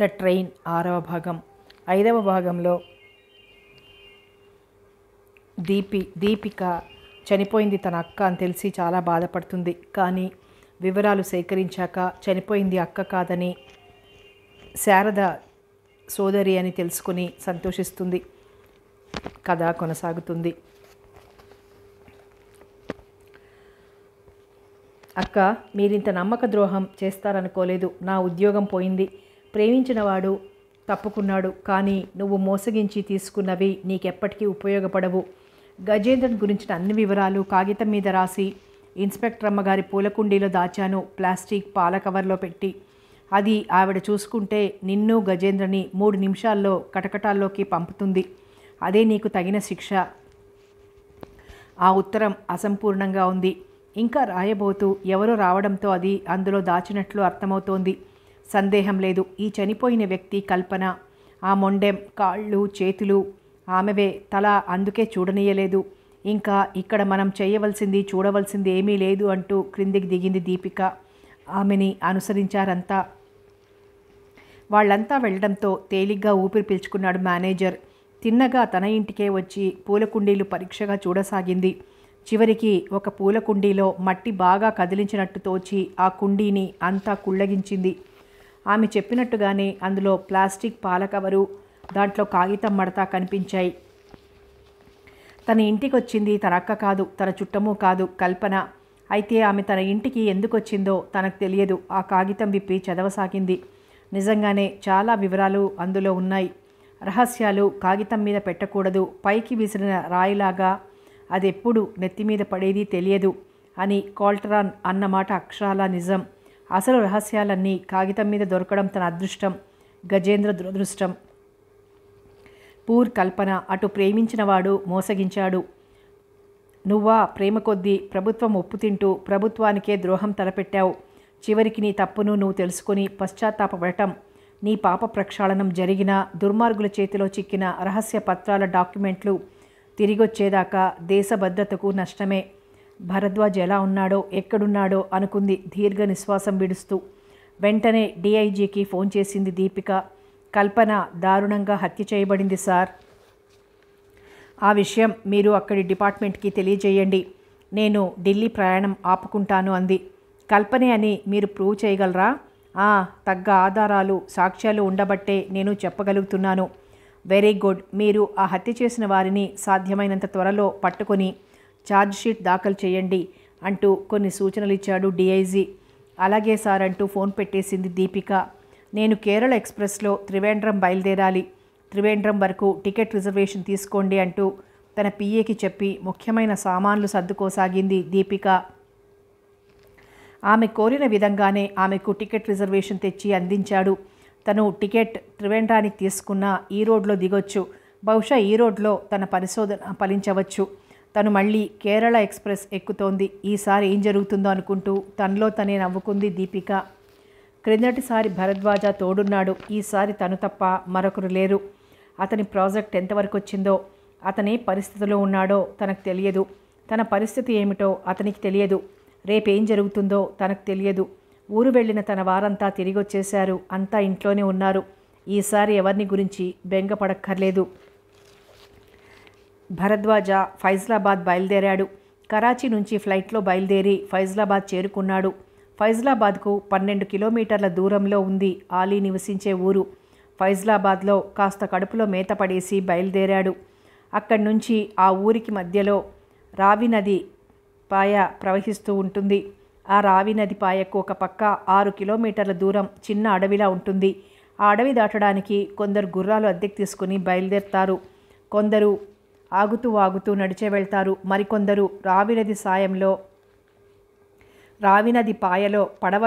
the train ఆరవ భాగం ఐదవ భాగంలో దీపి దీపిక చనిపోయింది తన అక్క అని తెలిసి చాలా బాధపడుతుంది కానీ వివరాలు సేకరించాక చనిపోయింది అక్క కాదని శారద సోదరి అని తెలుసుకుని సంతోషిస్తుంది కథ కొనసాగుతుంది అక్క మీరింత నమ్మక ద్రోహం చేస్తారనుకోలేదు నా ఉద్యోగం పోయింది ప్రేమించినవాడు తప్పుకున్నాడు కానీ నువ్వు మోసగించి తీసుకున్నవి నీకెప్పటికీ ఉపయోగపడవు గజేంద్రన్ గురించిన అన్ని వివరాలు కాగితం మీద రాసి ఇన్స్పెక్టర్ అమ్మగారి పూలకుండీలో దాచాను ప్లాస్టిక్ పాల కవర్లో పెట్టి అది ఆవిడ చూసుకుంటే నిన్ను గజేంద్రని మూడు నిమిషాల్లో కటకటాల్లోకి పంపుతుంది అదే నీకు తగిన శిక్ష ఆ ఉత్తరం అసంపూర్ణంగా ఉంది ఇంకా రాయబోతూ ఎవరో రావడంతో అది అందులో దాచినట్లు అర్థమవుతోంది సందేహం లేదు ఈ చనిపోయిన వ్యక్తి కల్పన ఆ మొండెం కాళ్ళు చేతులు ఆమెవే తల అందుకే చూడనీయలేదు ఇంకా ఇక్కడ మనం చేయవలసింది చూడవలసింది ఏమీ లేదు అంటూ క్రిందికి దిగింది దీపిక ఆమెని అనుసరించారంతా వాళ్ళంతా వెళ్ళడంతో తేలిగ్గా ఊపిరి పీల్చుకున్నాడు మేనేజర్ తిన్నగా తన ఇంటికే వచ్చి పూల కుండీలు పరీక్షగా చూడసాగింది చివరికి ఒక పూల కుండీలో మట్టి బాగా కదిలించినట్టు తోచి ఆ కుండీని అంతా కుళ్ళగించింది ఆమె చెప్పినట్టుగానే అందులో ప్లాస్టిక్ పాల కవరు దాంట్లో కాగితం మడత కనిపించాయి తన ఇంటికి వచ్చింది తన అక్క కాదు తన చుట్టము కాదు కల్పన అయితే ఆమె తన ఇంటికి ఎందుకు వచ్చిందో తనకు తెలియదు ఆ కాగితం విప్పి చదవసాగింది నిజంగానే చాలా వివరాలు అందులో ఉన్నాయి రహస్యాలు కాగితం మీద పెట్టకూడదు పైకి విసిరిన రాయిలాగా అది ఎప్పుడు నెత్తి మీద పడేది తెలియదు అని కాల్టరాన్ అన్నమాట అక్షరాల నిజం అసలు రహస్యాలన్నీ కాగితం మీద దొరకడం తన అదృష్టం గజేంద్ర దురదృష్టం పూర్ కల్పన అటు ప్రేమించినవాడు మోసగించాడు నువ్వా ప్రేమ కొద్దీ ప్రభుత్వం ఒప్పుతింటూ ప్రభుత్వానికే ద్రోహం తలపెట్టావు చివరికి నీ తప్పును నువ్వు తెలుసుకొని పశ్చాత్తాపడటం నీ పాప ప్రక్షాళనం జరిగిన దుర్మార్గుల చేతిలో చిక్కిన రహస్య పత్రాల డాక్యుమెంట్లు తిరిగొచ్చేదాకా దేశ నష్టమే భరద్వాజ్ ఎలా ఉన్నాడో ఎక్కడున్నాడో అనుకుంది దీర్ఘ నిశ్వాసం విడుస్తూ వెంటనే డిఐజీకి ఫోన్ చేసింది దీపిక కల్పన దారుణంగా హత్య చేయబడింది సార్ ఆ విషయం మీరు అక్కడి డిపార్ట్మెంట్కి తెలియజేయండి నేను ఢిల్లీ ప్రయాణం ఆపుకుంటాను అంది కల్పనే అని మీరు ప్రూవ్ చేయగలరా ఆ తగ్గ ఆధారాలు సాక్ష్యాలు ఉండబట్టే నేను చెప్పగలుగుతున్నాను వెరీ గుడ్ మీరు ఆ హత్య చేసిన వారిని సాధ్యమైనంత త్వరలో పట్టుకొని ఛార్జ్షీట్ దాఖలు చేయండి అంటూ కొన్ని సూచనలు ఇచ్చాడు డిఐజీ అలాగే సార్ అంటూ ఫోన్ పెట్టేసింది దీపిక నేను కేరళ ఎక్స్ప్రెస్లో త్రివేంద్రం బయలుదేరాలి త్రివేంద్రం వరకు టికెట్ రిజర్వేషన్ తీసుకోండి అంటూ తన పిఏకి చెప్పి ముఖ్యమైన సామాన్లు సర్దుకోసాగింది దీపిక ఆమె కోరిన విధంగానే ఆమెకు టికెట్ రిజర్వేషన్ తెచ్చి అందించాడు తను టికెట్ త్రివేంద్రానికి తీసుకున్న ఈ రోడ్లో దిగొచ్చు బహుశా ఈ రోడ్లో తన పరిశోధన ఫలించవచ్చు తను మళ్ళీ కేరళ ఎక్స్ప్రెస్ ఎక్కుతోంది ఈసారి ఏం జరుగుతుందో అనుకుంటూ తనలో తనే నవ్వుకుంది దీపిక క్రిందటిసారి భరద్వాజ తోడున్నాడు ఈసారి తను తప్ప మరొకరు లేరు అతని ప్రాజెక్ట్ ఎంతవరకు వచ్చిందో అతనే పరిస్థితిలో ఉన్నాడో తనకు తెలియదు తన పరిస్థితి ఏమిటో అతనికి తెలియదు రేపేం జరుగుతుందో తనకు తెలియదు ఊరు వెళ్ళిన తన వారంతా తిరిగి వచ్చేశారు అంతా ఇంట్లోనే ఉన్నారు ఈసారి ఎవరిని గురించి బెంగపడక్కర్లేదు భరద్వాజ ఫైజలాబాద్ బయలుదేరాడు కరాచీ నుంచి ఫ్లైట్లో బయలుదేరి ఫైజలాబాద్ చేరుకున్నాడు ఫైజలాబాద్కు పన్నెండు కిలోమీటర్ల దూరంలో ఉంది ఆలీ నివసించే ఊరు ఫైజలాబాద్లో కాస్త కడుపులో మేత పడేసి బయలుదేరాడు అక్కడి నుంచి ఆ ఊరికి మధ్యలో రావి నది పాయ ప్రవహిస్తూ ఉంటుంది ఆ రావి నది పాయకు ఒక పక్క ఆరు కిలోమీటర్ల దూరం చిన్న అడవిలా ఉంటుంది ఆ అడవి దాటడానికి కొందరు గుర్రాలు అద్దెకు తీసుకుని బయలుదేరుతారు కొందరు ఆగుతూ ఆగుతూ నడిచే వెళ్తారు మరికొందరు రావినది సాయంలో రావినది పాయలో పడవ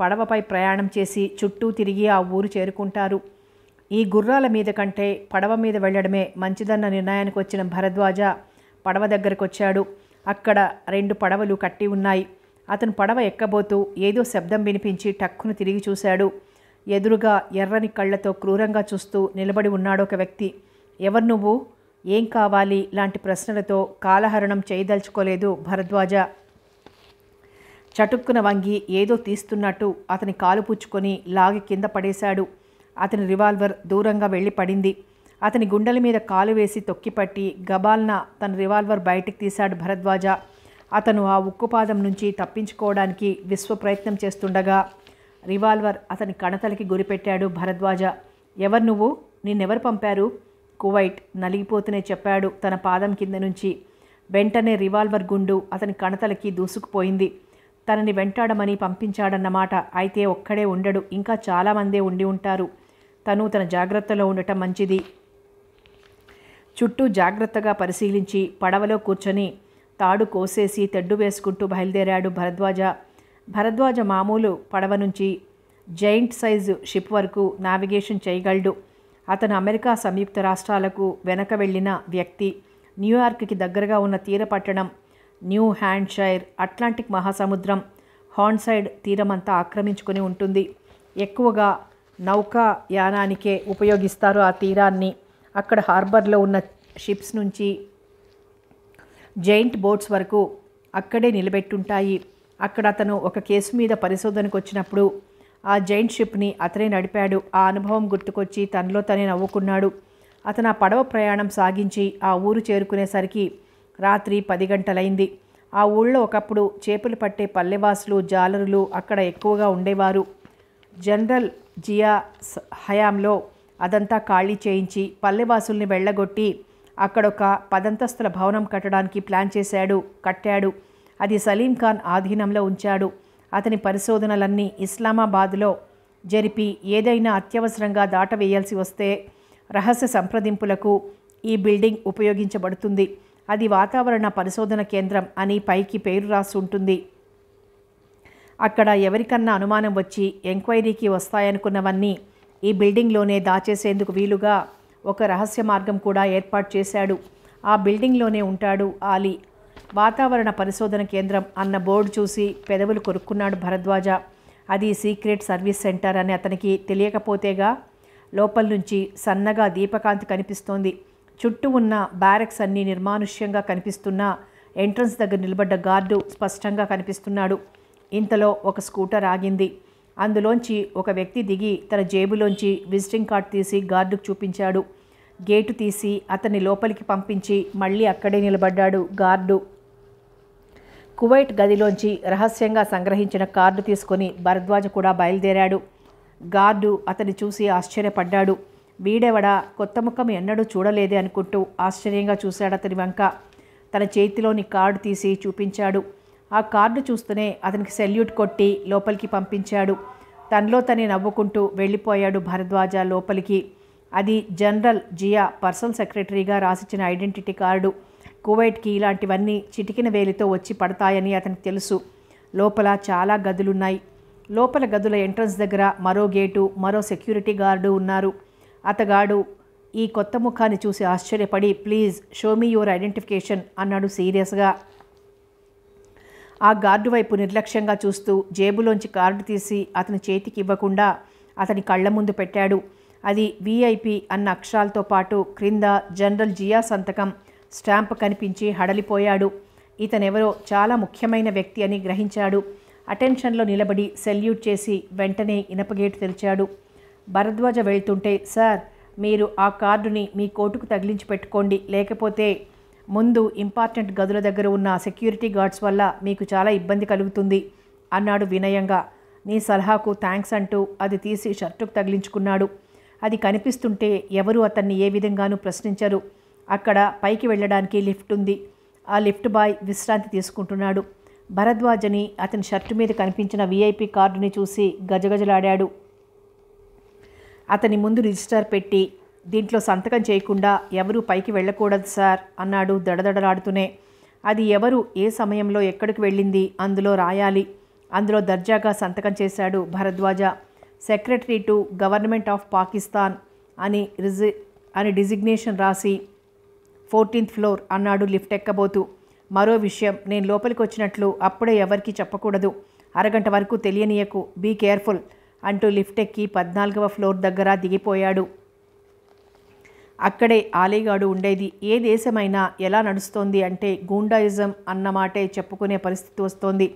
పడవపై ప్రయాణం చేసి చుట్టూ తిరిగి ఆ ఊరు చేరుకుంటారు ఈ గుర్రాల మీద కంటే పడవ మీద వెళ్ళడమే మంచిదన్న నిర్ణయానికి వచ్చిన భరద్వాజ పడవ దగ్గరకు వచ్చాడు అక్కడ రెండు పడవలు కట్టి ఉన్నాయి అతను పడవ ఎక్కబోతూ ఏదో శబ్దం వినిపించి టక్కును తిరిగి చూశాడు ఎదురుగా ఎర్రని కళ్ళతో క్రూరంగా చూస్తూ నిలబడి ఉన్నాడు ఒక వ్యక్తి ఎవరు నువ్వు ఏం కావాలి లాంటి ప్రశ్నలతో కాలహరణం చేయదలుచుకోలేదు భరద్వాజ చటుక్కున వంగి ఏదో తీస్తున్నట్టు అతని కాలు పుచ్చుకొని లాగి కింద పడేశాడు అతని రివాల్వర్ దూరంగా వెళ్ళి పడింది అతని గుండెల మీద కాలు వేసి తొక్కిపట్టి గబాల్న తన రివాల్వర్ బయటికి తీశాడు భరద్వాజ అతను ఆ ఉక్కుపాదం నుంచి తప్పించుకోవడానికి విశ్వ ప్రయత్నం చేస్తుండగా రివాల్వర్ అతని కణతలకి గురిపెట్టాడు భరద్వాజ ఎవరు నువ్వు నిన్నెవరు పంపారు కువైట్ నలిగిపోతూనే చెప్పాడు తన పాదం కింద నుంచి వెంటనే రివాల్వర్ గుండు అతని కణతలకి దూసుకుపోయింది తనని వెంటాడమని పంపించాడన్నమాట అయితే ఒక్కడే ఉండడు ఇంకా చాలామందే ఉండి ఉంటారు తను తన జాగ్రత్తలో ఉండటం మంచిది చుట్టూ జాగ్రత్తగా పరిశీలించి పడవలో కూర్చొని తాడు కోసేసి తెడ్డు వేసుకుంటూ బయలుదేరాడు భరద్వాజ భరద్వాజ మామూలు పడవ నుంచి జైంట్ సైజు షిప్ వరకు నావిగేషన్ చేయగలడు అతను అమెరికా సంయుక్త రాష్ట్రాలకు వెనక వెళ్ళిన వ్యక్తి న్యూయార్క్కి దగ్గరగా ఉన్న తీర పట్టణం న్యూ హ్యాండ్షైర్ అట్లాంటిక్ మహాసముద్రం హాన్సైడ్ తీరమంతా ఆక్రమించుకుని ఉంటుంది ఎక్కువగా నౌకా యానానికే ఉపయోగిస్తారు ఆ తీరాన్ని అక్కడ హార్బర్లో ఉన్న షిప్స్ నుంచి జైంట్ బోట్స్ వరకు అక్కడే నిలబెట్టుంటాయి అక్కడ అతను ఒక కేసు మీద పరిశోధనకు వచ్చినప్పుడు ఆ జైంట్ షిప్ని అతనే నడిపాడు ఆ అనుభవం గుర్తుకొచ్చి తనలో తనే నవ్వుకున్నాడు అతను ఆ పడవ ప్రయాణం సాగించి ఆ ఊరు చేరుకునేసరికి రాత్రి పది గంటలైంది ఆ ఊళ్ళో ఒకప్పుడు చేపలు పట్టే పల్లెవాసులు జాలరులు అక్కడ ఎక్కువగా ఉండేవారు జనరల్ జియా హయాంలో అదంతా ఖాళీ చేయించి పల్లెవాసుల్ని వెళ్ళగొట్టి అక్కడొక పదంతస్తుల భవనం కట్టడానికి ప్లాన్ చేశాడు కట్టాడు అది సలీం ఖాన్ ఆధీనంలో ఉంచాడు అతని పరిశోధనలన్నీ ఇస్లామాబాద్లో జరిపి ఏదైనా అత్యవసరంగా దాటవేయాల్సి వస్తే రహస్య సంప్రదింపులకు ఈ బిల్డింగ్ ఉపయోగించబడుతుంది అది వాతావరణ పరిశోధన కేంద్రం అని పైకి పేరు రాసి ఉంటుంది అక్కడ ఎవరికన్నా అనుమానం వచ్చి ఎంక్వైరీకి వస్తాయనుకున్నవన్నీ ఈ బిల్డింగ్లోనే దాచేసేందుకు వీలుగా ఒక రహస్య మార్గం కూడా ఏర్పాటు చేశాడు ఆ బిల్డింగ్లోనే ఉంటాడు ఆలీ వాతావరణ పరిశోధన కేంద్రం అన్న బోర్డు చూసి పెదవులు కొరుక్కున్నాడు భరద్వాజ అది సీక్రెట్ సర్వీస్ సెంటర్ అని అతనికి తెలియకపోతేగా లోపల నుంచి సన్నగా దీపకాంతి కనిపిస్తోంది చుట్టూ ఉన్న బ్యారక్స్ అన్నీ నిర్మానుష్యంగా కనిపిస్తున్న ఎంట్రన్స్ దగ్గర నిలబడ్డ గార్డు స్పష్టంగా కనిపిస్తున్నాడు ఇంతలో ఒక స్కూటర్ ఆగింది అందులోంచి ఒక వ్యక్తి దిగి తన జేబులోంచి విజిటింగ్ కార్డ్ తీసి గార్డుకు చూపించాడు గేటు తీసి అతన్ని లోపలికి పంపించి మళ్ళీ అక్కడే నిలబడ్డాడు గార్డు కువైట్ గదిలోంచి రహస్యంగా సంగ్రహించిన కార్డు తీసుకుని భరద్వాజ కూడా బయలుదేరాడు గార్డు అతని చూసి ఆశ్చర్యపడ్డాడు వీడెవడా కొత్త ముఖం ఎన్నడూ చూడలేదే అనుకుంటూ ఆశ్చర్యంగా చూశాడు అతని వంక తన చేతిలోని కార్డు తీసి చూపించాడు ఆ కార్డు చూస్తూనే అతనికి సెల్యూట్ కొట్టి లోపలికి పంపించాడు తనలో తనే నవ్వుకుంటూ వెళ్ళిపోయాడు భరద్వాజ లోపలికి అది జనరల్ జియా పర్సనల్ సెక్రటరీగా రాసిచ్చిన ఐడెంటిటీ కార్డు కువైట్కి ఇలాంటివన్నీ చిటికిన వేలితో వచ్చి పడతాయని అతనికి తెలుసు లోపల చాలా గదులున్నాయి లోపల గదుల ఎంట్రన్స్ దగ్గర మరో గేటు మరో సెక్యూరిటీ గార్డు ఉన్నారు అతగాడు ఈ కొత్త ముఖాన్ని చూసి ఆశ్చర్యపడి please show me your identification అన్నాడు సీరియస్గా ఆ గార్డు వైపు నిర్లక్ష్యంగా చూస్తూ జేబులోంచి కార్డు తీసి అతని చేతికి ఇవ్వకుండా అతని కళ్ళ ముందు పెట్టాడు అది విఐపి అన్న అక్షరాలతో పాటు క్రింద జనరల్ జియా సంతకం స్టాంప్ కనిపించి హడలిపోయాడు ఇతనెవరో చాలా ముఖ్యమైన వ్యక్తి అని గ్రహించాడు అటెన్షన్లో నిలబడి సెల్యూట్ చేసి వెంటనే ఇనపగేటు తెరిచాడు భరద్వాజ వెళ్తుంటే సార్ మీరు ఆ కార్డుని మీ కోటుకు తగిలించి పెట్టుకోండి లేకపోతే ముందు ఇంపార్టెంట్ గదుల దగ్గర ఉన్న సెక్యూరిటీ గార్డ్స్ వల్ల మీకు చాలా ఇబ్బంది కలుగుతుంది అన్నాడు వినయంగా నీ సలహాకు థ్యాంక్స్ అంటూ అది తీసి షర్టుకు తగిలించుకున్నాడు అది కనిపిస్తుంటే ఎవరూ అతన్ని ఏ విధంగానూ ప్రశ్నించరు అక్కడ పైకి వెళ్ళడానికి లిఫ్ట్ ఉంది ఆ లిఫ్ట్ బాయ్ విశ్రాంతి తీసుకుంటున్నాడు భరద్వాజని అతని షర్టు మీద కనిపించిన వీఐపీ కార్డుని చూసి గజగజలాడాడు అతని ముందు రిజిస్టర్ పెట్టి దీంట్లో సంతకం చేయకుండా ఎవరూ పైకి వెళ్ళకూడదు సార్ అన్నాడు దడదడలాడుతూనే అది ఎవరు ఏ సమయంలో ఎక్కడికి వెళ్ళింది అందులో రాయాలి అందులో దర్జాగా సంతకం చేశాడు Bharadwaj secretary to government of Pakistan అని రిజి అని డిజిగ్నేషన్ రాసి ఫోర్టీన్త్ ఫ్లోర్ అన్నాడు లిఫ్ట్ ఎక్కబోతూ మరో విషయం నేను లోపలికి వచ్చినట్లు అప్పుడే ఎవరికీ చెప్పకూడదు అరగంట వరకు తెలియనీయకు బీ కేర్ఫుల్ అంటూ లిఫ్ట్ ఎక్కి పద్నాలుగవ ఫ్లోర్ దగ్గర దిగిపోయాడు అక్కడే ఆలీగాడు ఉండేది ఏ దేశమైనా ఎలా నడుస్తోంది అంటే గూండాయిజం అన్నమాటే చెప్పుకునే పరిస్థితి వస్తోంది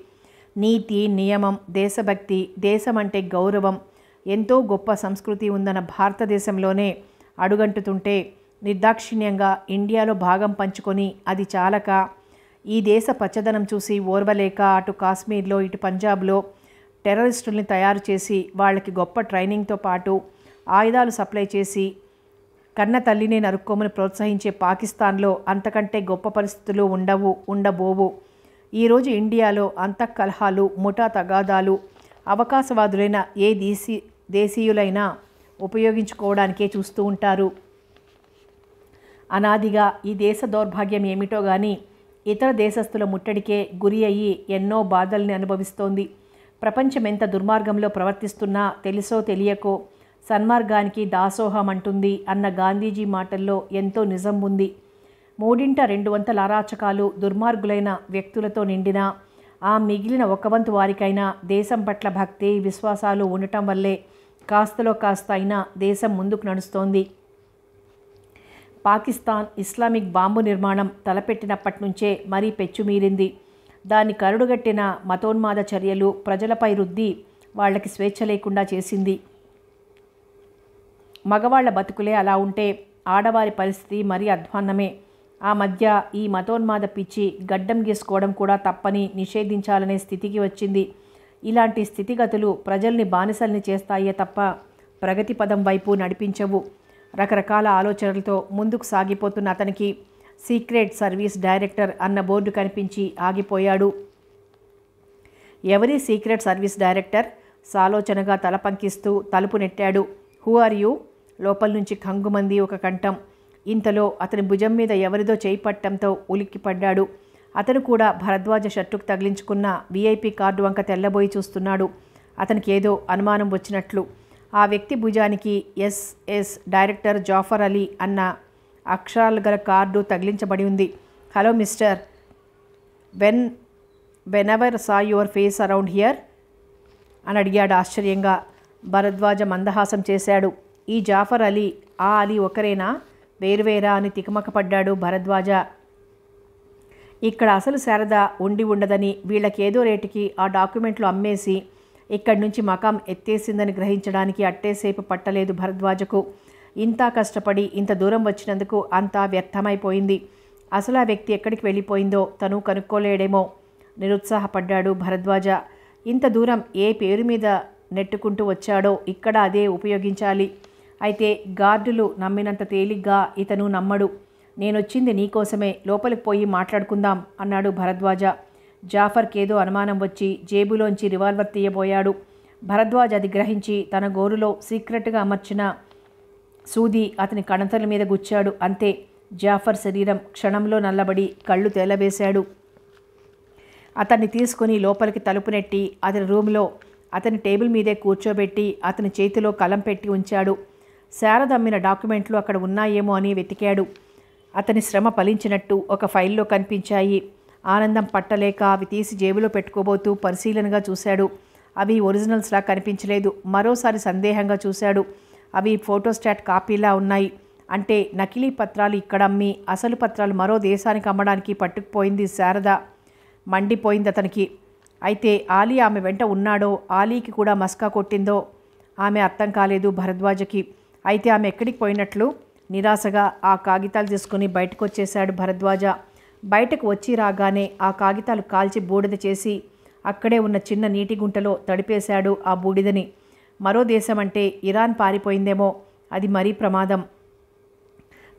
నీతి నియమం దేశభక్తి దేశం అంటే గౌరవం ఎంతో గొప్ప సంస్కృతి ఉందన్న భారతదేశంలోనే అడుగంటుతుంటే నిర్దాక్షిణ్యంగా ఇండియాలో భాగం పంచుకొని అది చాలక ఈ దేశ పచ్చదనం చూసి ఓర్వలేక అటు కాశ్మీర్లో ఇటు పంజాబ్లో టెర్రరిస్టుల్ని తయారు చేసి వాళ్ళకి గొప్ప ట్రైనింగ్తో పాటు ఆయుధాలు సప్లై చేసి కన్న తల్లినే నరుక్కోమని ప్రోత్సహించే పాకిస్తాన్లో అంతకంటే గొప్ప పరిస్థితులు ఉండవు ఉండబోవు ఈరోజు ఇండియాలో అంతఃకలహాలు ముఠా తగాదాలు అవకాశవాదులైన ఏ దేశీ దేశీయులైనా ఉపయోగించుకోవడానికే చూస్తూ ఉంటారు అనాదిగా ఈ దేశ దౌర్భాగ్యం ఏమిటో గాని ఇతర దేశస్థుల ముట్టడికే గురి అయ్యి ఎన్నో బాధల్ని అనుభవిస్తోంది ప్రపంచం ఎంత దుర్మార్గంలో ప్రవర్తిస్తున్నా తెలుసో తెలియకో సన్మార్గానికి దాసోహం అంటుంది అన్న గాంధీజీ మాటల్లో ఎంతో నిజం ఉంది మూడింట రెండు వంతల అరాచకాలు దుర్మార్గులైన వ్యక్తులతో నిండిన ఆ మిగిలిన ఒకవంతు వారికైనా దేశం పట్ల భక్తి విశ్వాసాలు ఉండటం వల్లే కాస్తలో కాస్త అయినా దేశం ముందుకు నడుస్తోంది పాకిస్తాన్ ఇస్లామిక్ బాంబు నిర్మాణం తలపెట్టినప్పటి నుంచే మరీ పెచ్చుమీరింది దాన్ని కరుడుగట్టిన మతోన్మాద చర్యలు ప్రజలపై రుద్ది వాళ్ళకి స్వేచ్ఛ లేకుండా చేసింది మగవాళ్ల బతుకులే అలా ఉంటే ఆడవారి పరిస్థితి మరీ అధ్వాన్నమే ఆ మధ్య ఈ మతోన్మాద పిచ్చి గడ్డం గీసుకోవడం కూడా తప్పని నిషేధించాలనే స్థితికి వచ్చింది ఇలాంటి స్థితిగతులు ప్రజల్ని బానిసల్ని చేస్తాయే తప్ప ప్రగతి పదం వైపు నడిపించవు రకరకాల ఆలోచనలతో ముందుకు సాగిపోతున్న అతనికి సీక్రెట్ సర్వీస్ డైరెక్టర్ అన్న బోర్డు కనిపించి ఆగిపోయాడు ఎవరి సీక్రెట్ సర్వీస్ డైరెక్టర్ సాలోచనగా తల పంకిస్తూ తలుపు నెట్టాడు హూ ఆర్ యూ లోపల నుంచి కంగుమంది ఒక కంఠం ఇంతలో అతని భుజం మీద ఎవరిదో పట్టడంతో ఉలిక్కిపడ్డాడు అతను కూడా భరద్వాజ షర్టుకు తగిలించుకున్న వీఐపీ కార్డు వంక తెల్లబోయి చూస్తున్నాడు అతనికి ఏదో అనుమానం వచ్చినట్లు ఆ వ్యక్తి భుజానికి ఎస్ఎస్ డైరెక్టర్ జాఫర్ అలీ అన్న అక్షరాలు గల కార్డు తగిలించబడి ఉంది hello mister when when ever saw your face around here అని అడిగాడు ఆశ్చర్యంగా భరద్వాజ మందహాసం చేశాడు ఈ జాఫర్ అలీ ఆ అలీ ఒకరేనా వేరువేరా అని తికమకపడ్డాడు భరద్వాజ ఇక్కడ అసలు శారద ఉండి ఉండదని వీళ్ళకేదో రేటుకి ఆ డాక్యుమెంట్లు అమ్మేసి ఇక్కడి నుంచి మకాం ఎత్తేసిందని గ్రహించడానికి అట్టేసేపు పట్టలేదు భరద్వాజకు ఇంత కష్టపడి ఇంత దూరం వచ్చినందుకు అంతా వ్యర్థమైపోయింది అసలు ఆ వ్యక్తి ఎక్కడికి వెళ్ళిపోయిందో తను కనుక్కోలేడేమో నిరుత్సాహపడ్డాడు భరద్వాజ ఇంత దూరం ఏ పేరు మీద నెట్టుకుంటూ వచ్చాడో ఇక్కడ అదే ఉపయోగించాలి అయితే గార్డులు నమ్మినంత తేలిగ్గా ఇతను నమ్మడు నేనొచ్చింది నీకోసమే లోపలికి పోయి మాట్లాడుకుందాం అన్నాడు భరద్వాజ జాఫర్కేదో అనుమానం వచ్చి జేబులోంచి రివాల్వర్ తీయబోయాడు భరద్వాజ్ అది గ్రహించి తన గోరులో సీక్రెట్గా అమర్చిన సూది అతని కణతల మీద గుచ్చాడు అంతే జాఫర్ శరీరం క్షణంలో నల్లబడి కళ్ళు తేలవేశాడు అతన్ని తీసుకుని లోపలికి తలుపు నెట్టి అతని రూమ్లో అతని టేబుల్ మీదే కూర్చోబెట్టి అతని చేతిలో కలం పెట్టి ఉంచాడు శారదమ్మిన డాక్యుమెంట్లు అక్కడ ఉన్నాయేమో అని వెతికాడు అతని శ్రమ ఫలించినట్టు ఒక ఫైల్లో కనిపించాయి ఆనందం పట్టలేక అవి తీసి జేబులో పెట్టుకోబోతూ పరిశీలనగా చూశాడు అవి ఒరిజినల్స్లా కనిపించలేదు మరోసారి సందేహంగా చూశాడు అవి ఫోటోస్టాట్ కాపీలా ఉన్నాయి అంటే నకిలీ పత్రాలు ఇక్కడ అమ్మి అసలు పత్రాలు మరో దేశానికి అమ్మడానికి పట్టుకుపోయింది శారద మండిపోయింది అతనికి అయితే ఆలీ ఆమె వెంట ఉన్నాడో ఆలీకి కూడా మస్కా కొట్టిందో ఆమె అర్థం కాలేదు భరద్వాజకి అయితే ఆమె ఎక్కడికి పోయినట్లు నిరాశగా ఆ కాగితాలు తీసుకుని బయటకు వచ్చేశాడు భరద్వాజ బయటకు వచ్చి రాగానే ఆ కాగితాలు కాల్చి బూడిద చేసి అక్కడే ఉన్న చిన్న నీటి గుంటలో తడిపేశాడు ఆ బూడిదని మరో దేశం అంటే ఇరాన్ పారిపోయిందేమో అది మరీ ప్రమాదం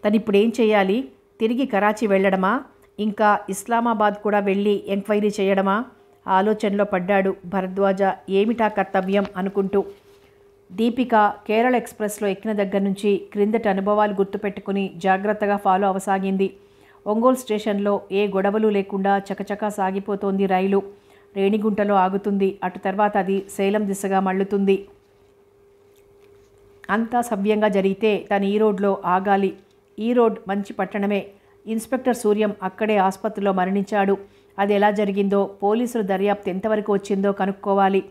తనిప్పుడేం చేయాలి తిరిగి కరాచీ వెళ్ళడమా ఇంకా ఇస్లామాబాద్ కూడా వెళ్ళి ఎంక్వైరీ చేయడమా ఆలోచనలో పడ్డాడు భరద్వాజ ఏమిటా కర్తవ్యం అనుకుంటూ దీపిక కేరళ ఎక్స్ప్రెస్లో ఎక్కిన దగ్గర నుంచి క్రిందటి అనుభవాలు గుర్తుపెట్టుకుని జాగ్రత్తగా ఫాలో అవసాగింది ఒంగోలు స్టేషన్లో ఏ గొడవలు లేకుండా చకచకా సాగిపోతోంది రైలు రేణిగుంటలో ఆగుతుంది అటు తర్వాత అది సేలం దిశగా మళ్ళుతుంది అంతా సవ్యంగా జరిగితే తను ఈ రోడ్లో ఆగాలి ఈ రోడ్ మంచి పట్టణమే ఇన్స్పెక్టర్ సూర్యం అక్కడే ఆసుపత్రిలో మరణించాడు అది ఎలా జరిగిందో పోలీసులు దర్యాప్తు ఎంతవరకు వచ్చిందో కనుక్కోవాలి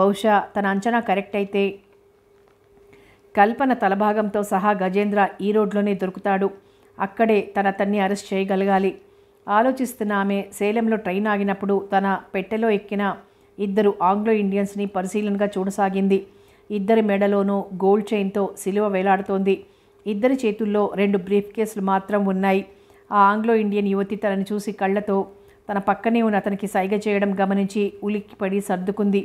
బహుశా తన అంచనా కరెక్ట్ అయితే కల్పన తలభాగంతో సహా గజేంద్ర ఈ రోడ్లోనే దొరుకుతాడు అక్కడే తన అతన్ని అరెస్ట్ చేయగలగాలి ఆలోచిస్తున్న ఆమె సేలంలో ట్రైన్ ఆగినప్పుడు తన పెట్టెలో ఎక్కిన ఇద్దరు ఆంగ్లో ఇండియన్స్ని పరిశీలనగా చూడసాగింది ఇద్దరి మెడలోనూ గోల్డ్ చైన్తో సిలువ వేలాడుతోంది ఇద్దరి చేతుల్లో రెండు బ్రీఫ్ కేసులు మాత్రం ఉన్నాయి ఆ ఆంగ్లో ఇండియన్ యువతి తనని చూసి కళ్ళతో తన పక్కనే ఉన్న అతనికి సైగ చేయడం గమనించి ఉలిక్కిపడి సర్దుకుంది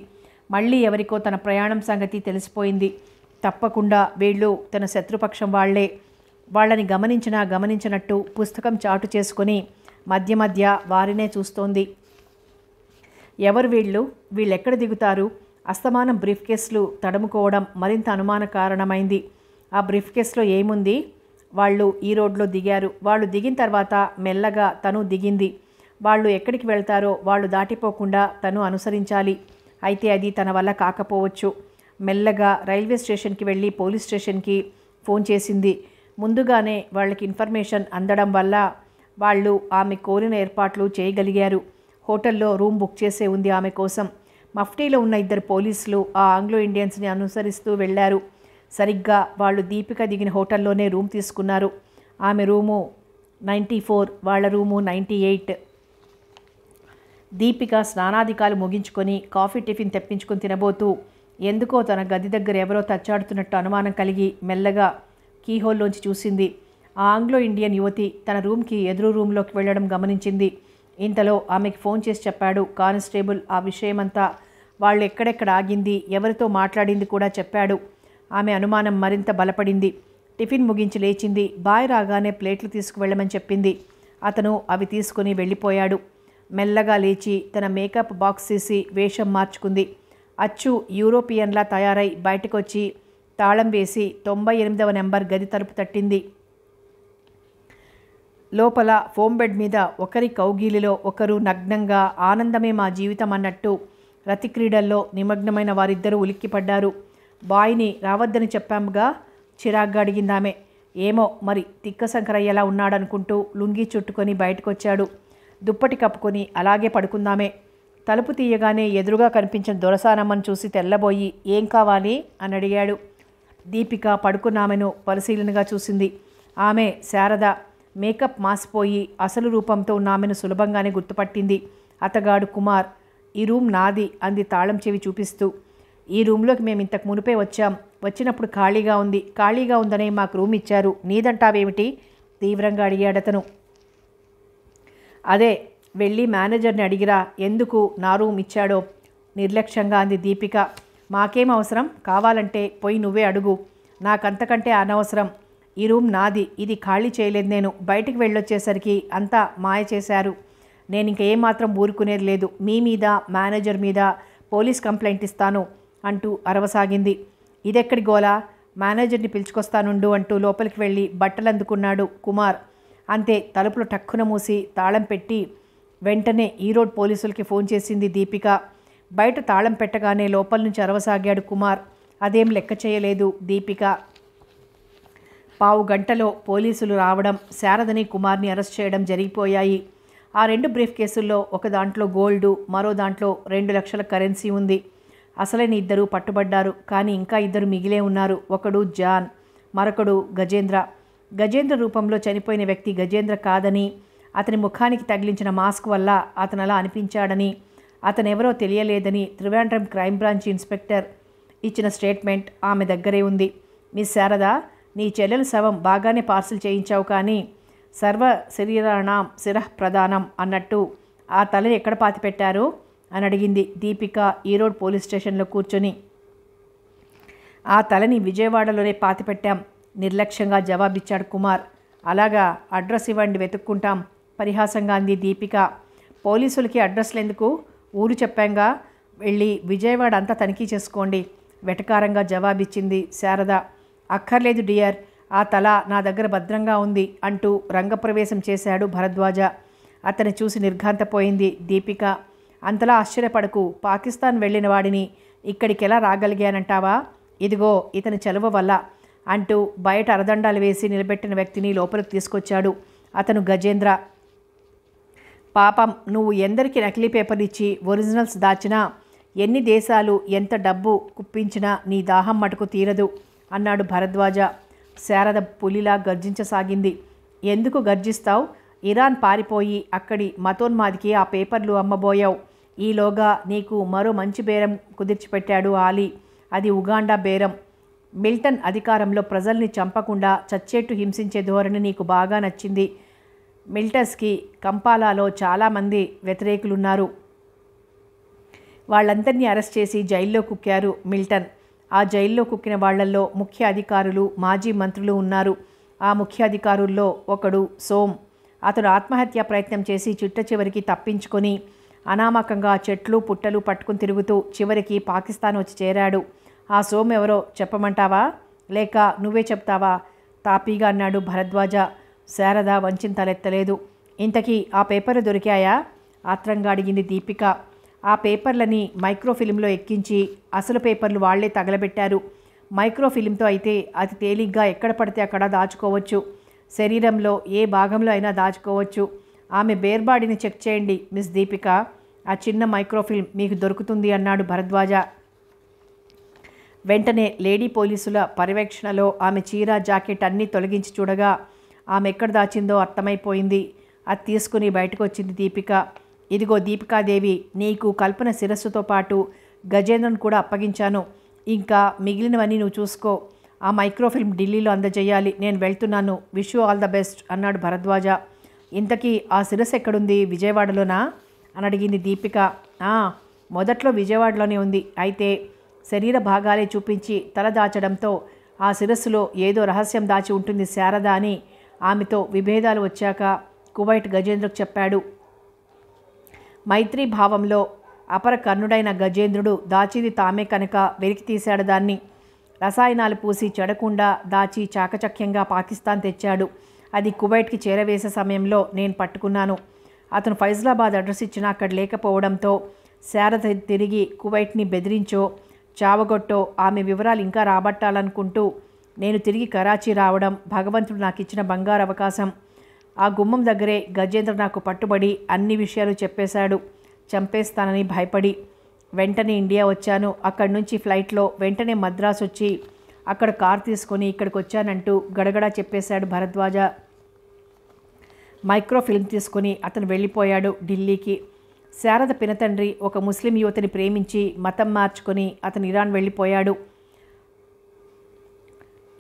మళ్ళీ ఎవరికో తన ప్రయాణం సంగతి తెలిసిపోయింది తప్పకుండా వీళ్ళు తన శత్రుపక్షం వాళ్లే వాళ్ళని గమనించినా గమనించినట్టు పుస్తకం చాటు చేసుకుని మధ్య మధ్య వారినే చూస్తోంది ఎవరు వీళ్ళు వీళ్ళెక్కడ దిగుతారు అస్తమానం బ్రీఫ్ కేసులు తడుముకోవడం మరింత అనుమాన కారణమైంది ఆ బ్రీఫ్ కేసులో ఏముంది వాళ్ళు ఈ రోడ్లో దిగారు వాళ్ళు దిగిన తర్వాత మెల్లగా తను దిగింది వాళ్ళు ఎక్కడికి వెళ్తారో వాళ్ళు దాటిపోకుండా తను అనుసరించాలి అయితే అది తన వల్ల కాకపోవచ్చు మెల్లగా రైల్వే స్టేషన్కి వెళ్ళి పోలీస్ స్టేషన్కి ఫోన్ చేసింది ముందుగానే వాళ్ళకి ఇన్ఫర్మేషన్ అందడం వల్ల వాళ్ళు ఆమె కోరిన ఏర్పాట్లు చేయగలిగారు హోటల్లో రూమ్ బుక్ చేసే ఉంది ఆమె కోసం మఫ్టీలో ఉన్న ఇద్దరు పోలీసులు ఆ ఆంగ్లో ఇండియన్స్ని అనుసరిస్తూ వెళ్ళారు సరిగ్గా వాళ్ళు దీపిక దిగిన హోటల్లోనే రూమ్ తీసుకున్నారు ఆమె రూము నైంటీ ఫోర్ వాళ్ళ రూము నైంటీ ఎయిట్ దీపిక స్నానాధికాలు ముగించుకొని కాఫీ టిఫిన్ తెప్పించుకొని తినబోతూ ఎందుకో తన గది దగ్గర ఎవరో తచ్చాడుతున్నట్టు అనుమానం కలిగి మెల్లగా కీహోల్లోంచి చూసింది ఆ ఆంగ్లో ఇండియన్ యువతి తన రూమ్కి ఎదురు రూమ్లోకి వెళ్ళడం గమనించింది ఇంతలో ఆమెకి ఫోన్ చేసి చెప్పాడు కానిస్టేబుల్ ఆ విషయమంతా వాళ్ళు ఎక్కడెక్కడ ఆగింది ఎవరితో మాట్లాడింది కూడా చెప్పాడు ఆమె అనుమానం మరింత బలపడింది టిఫిన్ ముగించి లేచింది బాయ్ రాగానే ప్లేట్లు తీసుకువెళ్ళమని చెప్పింది అతను అవి తీసుకుని వెళ్ళిపోయాడు మెల్లగా లేచి తన మేకప్ బాక్స్ తీసి వేషం మార్చుకుంది అచ్చు యూరోపియన్లా తయారై బయటకొచ్చి తాళం వేసి తొంభై ఎనిమిదవ నెంబర్ గది తలుపు తట్టింది లోపల ఫోమ్ బెడ్ మీద ఒకరి కౌగీలిలో ఒకరు నగ్నంగా ఆనందమే మా జీవితం అన్నట్టు రతిక్రీడల్లో నిమగ్నమైన వారిద్దరూ ఉలిక్కిపడ్డారు బాయ్ని రావద్దని చెప్పాముగా చిరాగ్గా అడిగిందామె ఏమో మరి తిక్క శంకరయ్యలా ఉన్నాడనుకుంటూ లుంగి చుట్టుకొని బయటకొచ్చాడు దుప్పటి కప్పుకొని అలాగే పడుకుందామే తలుపు తీయగానే ఎదురుగా కనిపించిన దొరసానమ్మను చూసి తెల్లబోయి ఏం కావాలి అని అడిగాడు దీపిక పడుకున్నామెను పరిశీలనగా చూసింది ఆమె శారద మేకప్ మాసిపోయి అసలు రూపంతో ఉన్న ఆమెను సులభంగానే గుర్తుపట్టింది అతగాడు కుమార్ ఈ రూమ్ నాది అంది తాళం చెవి చూపిస్తూ ఈ రూమ్లోకి మేము ఇంతకు మునిపే వచ్చాం వచ్చినప్పుడు ఖాళీగా ఉంది ఖాళీగా ఉందని మాకు రూమ్ ఇచ్చారు నీదంటావేమిటి తీవ్రంగా అడిగాడతను అదే వెళ్ళి మేనేజర్ని అడిగిరా ఎందుకు నా రూమ్ ఇచ్చాడో నిర్లక్ష్యంగా అంది దీపిక మాకేం అవసరం కావాలంటే పోయి నువ్వే అడుగు నాకంతకంటే అనవసరం ఈ రూమ్ నాది ఇది ఖాళీ చేయలేదు నేను బయటికి వెళ్ళొచ్చేసరికి అంతా మాయ చేశారు నేను ఇంక ఏమాత్రం ఊరుకునేది లేదు మీ మీద మేనేజర్ మీద పోలీస్ కంప్లైంట్ ఇస్తాను అంటూ అరవసాగింది ఇదెక్కడి గోలా మేనేజర్ని పిలుచుకొస్తానుండు అంటూ లోపలికి వెళ్ళి బట్టలు అందుకున్నాడు కుమార్ అంతే తలుపులు టక్కున మూసి తాళం పెట్టి వెంటనే ఈరోడ్ పోలీసులకి ఫోన్ చేసింది దీపిక బయట తాళం పెట్టగానే లోపల నుంచి అరవసాగాడు కుమార్ అదేం లెక్క చేయలేదు దీపిక పావు గంటలో పోలీసులు రావడం శారదని కుమార్ని అరెస్ట్ చేయడం జరిగిపోయాయి ఆ రెండు బ్రీఫ్ కేసుల్లో ఒక దాంట్లో గోల్డు మరో దాంట్లో రెండు లక్షల కరెన్సీ ఉంది అసలైన ఇద్దరు పట్టుబడ్డారు కానీ ఇంకా ఇద్దరు మిగిలే ఉన్నారు ఒకడు జాన్ మరొకడు గజేంద్ర గజేంద్ర రూపంలో చనిపోయిన వ్యక్తి గజేంద్ర కాదని అతని ముఖానికి తగిలించిన మాస్క్ వల్ల అతను అలా అనిపించాడని అతనెవరో తెలియలేదని త్రివేంద్రం క్రైమ్ బ్రాంచ్ ఇన్స్పెక్టర్ ఇచ్చిన స్టేట్మెంట్ ఆమె దగ్గరే ఉంది మిస్ శారద నీ చెల్లెల శవం బాగానే పార్సిల్ చేయించావు కానీ సర్వ శరీరాణం శిరః ప్రధానం అన్నట్టు ఆ తలని ఎక్కడ పాతిపెట్టారు అని అడిగింది దీపిక ఈరోడ్ పోలీస్ స్టేషన్లో కూర్చొని ఆ తలని విజయవాడలోనే పాతిపెట్టాం నిర్లక్ష్యంగా జవాబిచ్చాడు కుమార్ అలాగా అడ్రస్ ఇవ్వండి వెతుక్కుంటాం పరిహాసంగా అంది దీపిక పోలీసులకి అడ్రస్లు ఎందుకు ఊరు చెప్పాంగా వెళ్ళి విజయవాడ అంతా తనిఖీ చేసుకోండి వెటకారంగా జవాబిచ్చింది శారద అక్కర్లేదు డియర్ ఆ తల నా దగ్గర భద్రంగా ఉంది అంటూ రంగప్రవేశం చేశాడు భరద్వాజ అతను చూసి నిర్ఘాంతపోయింది దీపిక అంతలా ఆశ్చర్యపడకు పాకిస్తాన్ వెళ్ళిన వాడిని ఇక్కడికి ఎలా రాగలిగానంటావా ఇదిగో ఇతని చలువ వల్ల అంటూ బయట అరదండాలు వేసి నిలబెట్టిన వ్యక్తిని లోపలికి తీసుకొచ్చాడు అతను గజేంద్ర పాపం నువ్వు ఎందరికీ నకిలీ పేపర్ ఇచ్చి ఒరిజినల్స్ దాచినా ఎన్ని దేశాలు ఎంత డబ్బు కుప్పించినా నీ దాహం మటుకు తీరదు అన్నాడు భరద్వాజ శారద పులిలా గర్జించసాగింది ఎందుకు గర్జిస్తావు ఇరాన్ పారిపోయి అక్కడి మతోన్మాదికి ఆ పేపర్లు అమ్మబోయావు ఈలోగా నీకు మరో మంచి బేరం కుదిర్చిపెట్టాడు ఆలీ అది ఉగాండా బేరం మిల్టన్ అధికారంలో ప్రజల్ని చంపకుండా చచ్చేట్టు హింసించే ధోరణి నీకు బాగా నచ్చింది మిల్టస్కి కంపాలాలో చాలామంది వ్యతిరేకులున్నారు వాళ్ళందరినీ అరెస్ట్ చేసి జైల్లో కుక్కారు మిల్టన్ ఆ జైల్లో కుక్కిన వాళ్లల్లో ముఖ్య అధికారులు మాజీ మంత్రులు ఉన్నారు ఆ ముఖ్య అధికారుల్లో ఒకడు సోమ్ అతడు ఆత్మహత్య ప్రయత్నం చేసి చిట్ట చివరికి తప్పించుకొని అనామకంగా చెట్లు పుట్టలు పట్టుకుని తిరుగుతూ చివరికి పాకిస్తాన్ వచ్చి చేరాడు ఆ సోమ్ ఎవరో చెప్పమంటావా లేక నువ్వే చెప్తావా తాపీగా అన్నాడు భరద్వాజ శారద వంచిన తలెత్తలేదు ఇంతకీ ఆ పేపర్లు దొరికాయా ఆత్రంగా అడిగింది దీపిక ఆ పేపర్లని మైక్రోఫిలింలో ఎక్కించి అసలు పేపర్లు వాళ్లే తగలబెట్టారు మైక్రోఫిలింతో అయితే అతి తేలిగ్గా ఎక్కడ పడితే అక్కడ దాచుకోవచ్చు శరీరంలో ఏ భాగంలో అయినా దాచుకోవచ్చు ఆమె బేర్బాడిని చెక్ చేయండి మిస్ దీపిక ఆ చిన్న మైక్రోఫిల్మ్ మీకు దొరుకుతుంది అన్నాడు భరద్వాజ వెంటనే లేడీ పోలీసుల పర్యవేక్షణలో ఆమె చీర జాకెట్ అన్నీ తొలగించి చూడగా ఆమె ఎక్కడ దాచిందో అర్థమైపోయింది అది తీసుకుని బయటకు వచ్చింది దీపిక ఇదిగో దీపికాదేవి నీకు కల్పన శిరస్సుతో పాటు గజేంద్రన్ కూడా అప్పగించాను ఇంకా మిగిలినవన్నీ నువ్వు చూసుకో ఆ మైక్రోఫిల్మ్ ఢిల్లీలో అందజేయాలి నేను వెళ్తున్నాను wish you all the best అన్నాడు భరద్వాజ ఇంతకీ ఆ శిరస్సు ఎక్కడుంది విజయవాడలోనా అని అడిగింది దీపిక మొదట్లో విజయవాడలోనే ఉంది అయితే శరీర భాగాలే చూపించి తల దాచడంతో ఆ శిరస్సులో ఏదో రహస్యం దాచి ఉంటుంది శారద అని ఆమెతో విభేదాలు వచ్చాక కువైట్ గజేంద్రుకు చెప్పాడు మైత్రీభావంలో భావంలో అపర కర్ణుడైన గజేంద్రుడు దాచిది తామే కనుక వెలికి తీశాడు దాన్ని రసాయనాలు పూసి చెడకుండా దాచి చాకచక్యంగా పాకిస్తాన్ తెచ్చాడు అది కువైట్కి చేరవేసే సమయంలో నేను పట్టుకున్నాను అతను ఫైజలాబాద్ అడ్రస్ ఇచ్చిన అక్కడ లేకపోవడంతో శారద తిరిగి కువైట్ని బెదిరించో చావగొట్టో ఆమె వివరాలు ఇంకా రాబట్టాలనుకుంటూ నేను తిరిగి కరాచీ రావడం భగవంతుడు నాకు ఇచ్చిన బంగారు అవకాశం ఆ గుమ్మం దగ్గరే గజేంద్ర నాకు పట్టుబడి అన్ని విషయాలు చెప్పేశాడు చంపేస్తానని భయపడి వెంటనే ఇండియా వచ్చాను అక్కడి నుంచి ఫ్లైట్లో వెంటనే మద్రాసు వచ్చి అక్కడ కార్ తీసుకొని ఇక్కడికి వచ్చానంటూ గడగడా చెప్పేశాడు భరద్వాజ మైక్రో ఫిల్మ్ తీసుకుని అతను వెళ్ళిపోయాడు ఢిల్లీకి శారద పినతండ్రి ఒక ముస్లిం యువతిని ప్రేమించి మతం మార్చుకొని అతను ఇరాన్ వెళ్ళిపోయాడు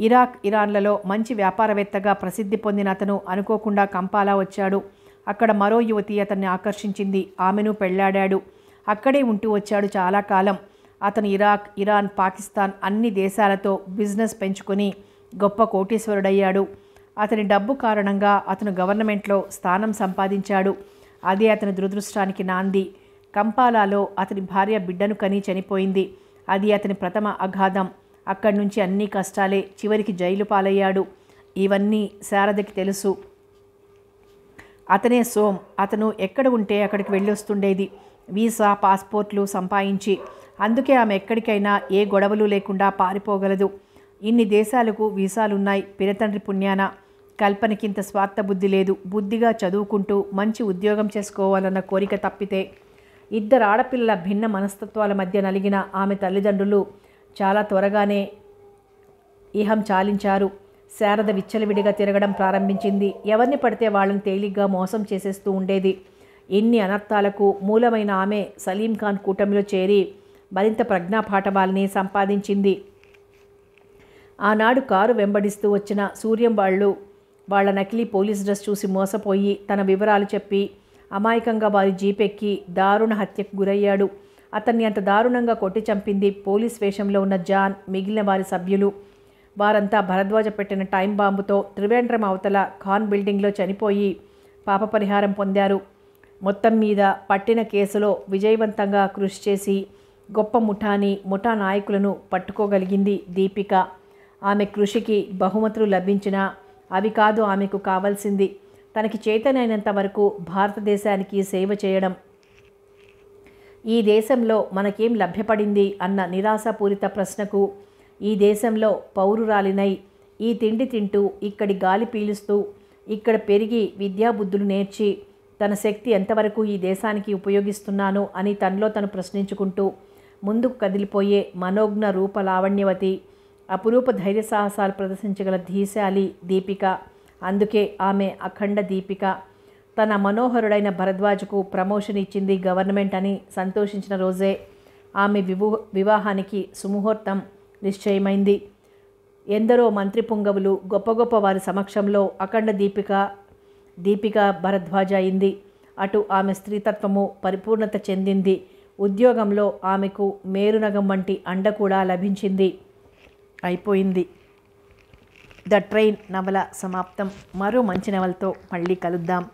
ఇరాక్ ఇరాన్లలో మంచి వ్యాపారవేత్తగా ప్రసిద్ధి పొందిన అతను అనుకోకుండా కంపాలా వచ్చాడు అక్కడ మరో యువతి అతన్ని ఆకర్షించింది ఆమెను పెళ్లాడాడు అక్కడే ఉంటూ వచ్చాడు చాలా కాలం అతను ఇరాక్ ఇరాన్ పాకిస్తాన్ అన్ని దేశాలతో బిజినెస్ పెంచుకొని గొప్ప కోటీశ్వరుడయ్యాడు అతని డబ్బు కారణంగా అతను గవర్నమెంట్లో స్థానం సంపాదించాడు అదే అతని దురదృష్టానికి నాంది కంపాలాలో అతని భార్య బిడ్డను కని చనిపోయింది అది అతని ప్రథమ అఘాధం అక్కడి నుంచి అన్ని కష్టాలే చివరికి జైలు పాలయ్యాడు ఇవన్నీ శారదకి తెలుసు అతనే సోమ్ అతను ఎక్కడ ఉంటే అక్కడికి వెళ్ళి వస్తుండేది వీసా పాస్పోర్ట్లు సంపాదించి అందుకే ఆమె ఎక్కడికైనా ఏ గొడవలు లేకుండా పారిపోగలదు ఇన్ని దేశాలకు వీసాలున్నాయి పిరతండ్రి పుణ్యాన కల్పనకింత స్వార్థ బుద్ధి లేదు బుద్ధిగా చదువుకుంటూ మంచి ఉద్యోగం చేసుకోవాలన్న కోరిక తప్పితే ఇద్దరు ఆడపిల్లల భిన్న మనస్తత్వాల మధ్య నలిగిన ఆమె తల్లిదండ్రులు చాలా త్వరగానే ఇహం చాలించారు శారద విచ్చలవిడిగా తిరగడం ప్రారంభించింది ఎవరిని పడితే వాళ్ళని తేలిగ్గా మోసం చేసేస్తూ ఉండేది ఇన్ని అనర్థాలకు మూలమైన ఆమె సలీం ఖాన్ కూటమిలో చేరి మరింత ప్రజ్ఞాపాఠవాల్ని సంపాదించింది ఆనాడు కారు వెంబడిస్తూ వచ్చిన సూర్యం వాళ్ళు వాళ్ళ నకిలీ పోలీస్ డ్రెస్ చూసి మోసపోయి తన వివరాలు చెప్పి అమాయకంగా వారి జీపెక్కి దారుణ హత్యకు గురయ్యాడు అతన్ని అంత దారుణంగా కొట్టి చంపింది పోలీస్ వేషంలో ఉన్న జాన్ మిగిలిన వారి సభ్యులు వారంతా భరద్వాజ పెట్టిన టైం బాంబుతో త్రివేంద్రం అవతల ఖాన్ బిల్డింగ్లో చనిపోయి పాప పరిహారం పొందారు మొత్తం మీద పట్టిన కేసులో విజయవంతంగా కృషి చేసి గొప్ప ముఠాని ముఠా నాయకులను పట్టుకోగలిగింది దీపిక ఆమె కృషికి బహుమతులు లభించినా అవి కాదు ఆమెకు కావాల్సింది తనకి చేతనైనంత వరకు భారతదేశానికి సేవ చేయడం ఈ దేశంలో మనకేం లభ్యపడింది అన్న నిరాశాపూరిత ప్రశ్నకు ఈ దేశంలో పౌరురాలినై ఈ తిండి తింటూ ఇక్కడి గాలి పీలుస్తూ ఇక్కడ పెరిగి విద్యాబుద్ధులు నేర్చి తన శక్తి ఎంతవరకు ఈ దేశానికి ఉపయోగిస్తున్నాను అని తనలో తను ప్రశ్నించుకుంటూ ముందుకు కదిలిపోయే మనోజ్ఞ రూప లావణ్యవతి అపురూప ధైర్య సాహసాలు ప్రదర్శించగల ధీశాలి దీపిక అందుకే ఆమె అఖండ దీపిక తన మనోహరుడైన భరద్వాజ్కు ప్రమోషన్ ఇచ్చింది గవర్నమెంట్ అని సంతోషించిన రోజే ఆమె వివు వివాహానికి సుముహూర్తం నిశ్చయమైంది ఎందరో మంత్రి పుంగవులు గొప్ప గొప్ప వారి సమక్షంలో అఖండ దీపిక దీపిక భరద్వాజ అయింది అటు ఆమె స్త్రీతత్వము పరిపూర్ణత చెందింది ఉద్యోగంలో ఆమెకు మేరునగం వంటి అండ కూడా లభించింది అయిపోయింది ద ట్రైన్ నవల సమాప్తం మరో మంచి నవలతో మళ్ళీ కలుద్దాం